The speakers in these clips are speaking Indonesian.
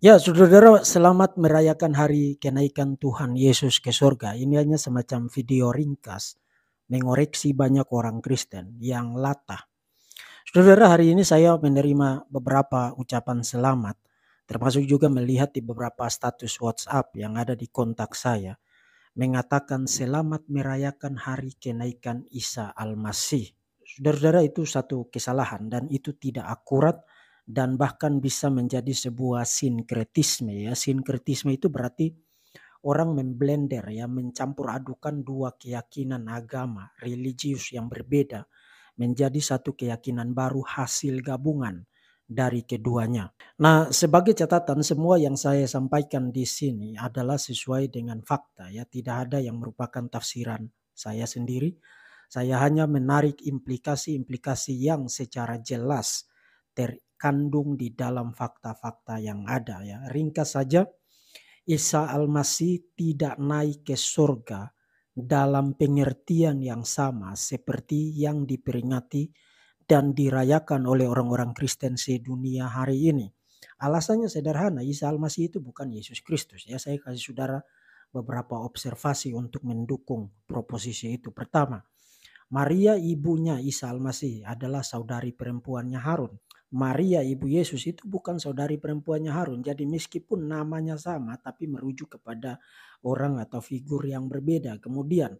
Ya, saudara-saudara, selamat merayakan hari kenaikan Tuhan Yesus ke surga. Ini hanya semacam video ringkas mengoreksi banyak orang Kristen yang latah. Saudara, hari ini saya menerima beberapa ucapan selamat, termasuk juga melihat di beberapa status WhatsApp yang ada di kontak saya, mengatakan selamat merayakan hari kenaikan Isa Al-Masih. Saudara-saudara, itu satu kesalahan dan itu tidak akurat dan bahkan bisa menjadi sebuah sinkretisme ya. Sinkretisme itu berarti orang memblender ya, mencampur adukan dua keyakinan agama religius yang berbeda menjadi satu keyakinan baru hasil gabungan dari keduanya. Nah, sebagai catatan semua yang saya sampaikan di sini adalah sesuai dengan fakta ya, tidak ada yang merupakan tafsiran saya sendiri. Saya hanya menarik implikasi-implikasi yang secara jelas terkandung di dalam fakta-fakta yang ada ya. Ringkas saja Isa Al-Masih tidak naik ke surga dalam pengertian yang sama seperti yang diperingati dan dirayakan oleh orang-orang Kristen sedunia hari ini. Alasannya sederhana, Isa Al-Masih itu bukan Yesus Kristus. Ya, saya kasih saudara beberapa observasi untuk mendukung proposisi itu. Pertama, Maria ibunya Isa Al-Masih adalah saudari perempuannya Harun. Maria ibu Yesus itu bukan saudari perempuannya Harun. Jadi meskipun namanya sama tapi merujuk kepada orang atau figur yang berbeda. Kemudian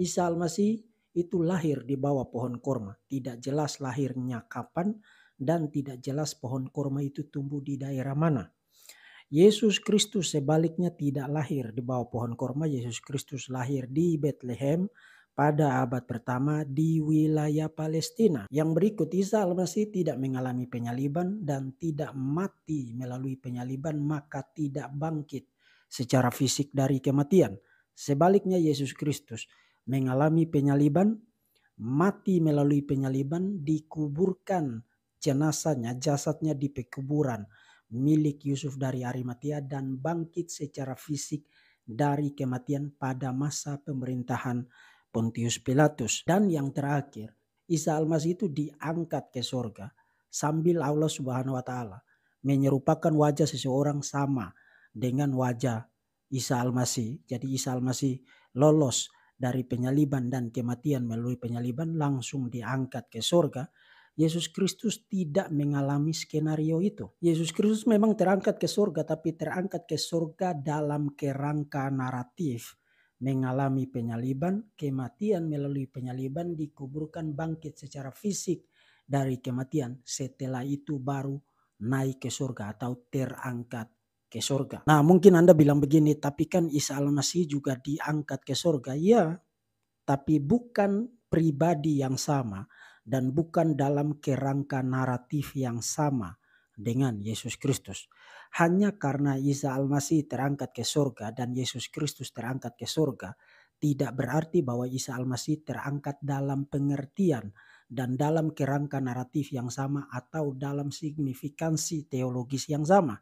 Isa Al-Masih itu lahir di bawah pohon korma. Tidak jelas lahirnya kapan dan tidak jelas pohon korma itu tumbuh di daerah mana. Yesus Kristus sebaliknya tidak lahir di bawah pohon korma. Yesus Kristus lahir di Bethlehem pada abad pertama di wilayah Palestina. Yang berikut Isa Al-Masih tidak mengalami penyaliban dan tidak mati melalui penyaliban maka tidak bangkit secara fisik dari kematian. Sebaliknya Yesus Kristus mengalami penyaliban, mati melalui penyaliban, dikuburkan jenazahnya, jasadnya di pekuburan milik Yusuf dari Arimatia dan bangkit secara fisik dari kematian pada masa pemerintahan Pontius Pilatus. Dan yang terakhir, Isa Al-Masih itu diangkat ke sorga sambil Allah Subhanahu wa taala menyerupakan wajah seseorang sama dengan wajah Isa Al-Masih. Jadi Isa Al-Masih lolos dari penyaliban dan kematian melalui penyaliban langsung diangkat ke sorga. Yesus Kristus tidak mengalami skenario itu. Yesus Kristus memang terangkat ke surga tapi terangkat ke surga dalam kerangka naratif mengalami penyaliban, kematian melalui penyaliban dikuburkan bangkit secara fisik dari kematian. Setelah itu baru naik ke surga atau terangkat ke surga. Nah mungkin Anda bilang begini, tapi kan Isa Al-Masih juga diangkat ke surga. Ya, tapi bukan pribadi yang sama dan bukan dalam kerangka naratif yang sama dengan Yesus Kristus. Hanya karena Isa Al-Masih terangkat ke surga dan Yesus Kristus terangkat ke surga, tidak berarti bahwa Isa Al-Masih terangkat dalam pengertian dan dalam kerangka naratif yang sama atau dalam signifikansi teologis yang sama.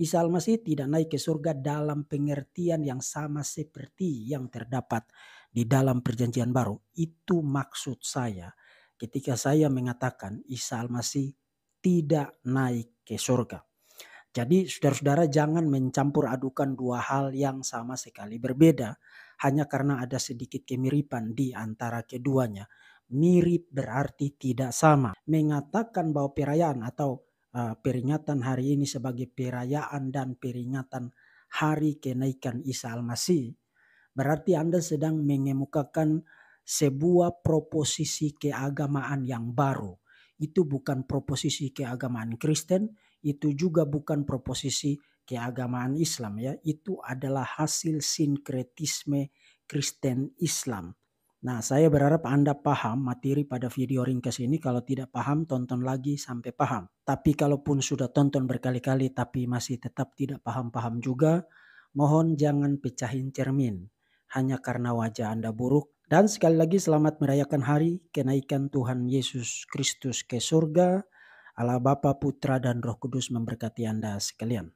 Isa Al-Masih tidak naik ke surga dalam pengertian yang sama seperti yang terdapat di dalam perjanjian baru. Itu maksud saya ketika saya mengatakan Isa Al-Masih tidak naik ke surga. Jadi saudara-saudara jangan mencampur adukan dua hal yang sama sekali berbeda hanya karena ada sedikit kemiripan di antara keduanya. Mirip berarti tidak sama. Mengatakan bahwa perayaan atau uh, peringatan hari ini sebagai perayaan dan peringatan hari kenaikan Isa Al-Masih berarti Anda sedang mengemukakan sebuah proposisi keagamaan yang baru itu bukan proposisi keagamaan Kristen, itu juga bukan proposisi keagamaan Islam ya. Itu adalah hasil sinkretisme Kristen Islam. Nah, saya berharap Anda paham materi pada video ringkas ini. Kalau tidak paham, tonton lagi sampai paham. Tapi kalaupun sudah tonton berkali-kali tapi masih tetap tidak paham-paham juga, mohon jangan pecahin cermin. Hanya karena wajah Anda buruk, dan sekali lagi selamat merayakan hari kenaikan Tuhan Yesus Kristus ke surga. Allah Bapa, Putra, dan Roh Kudus memberkati Anda sekalian.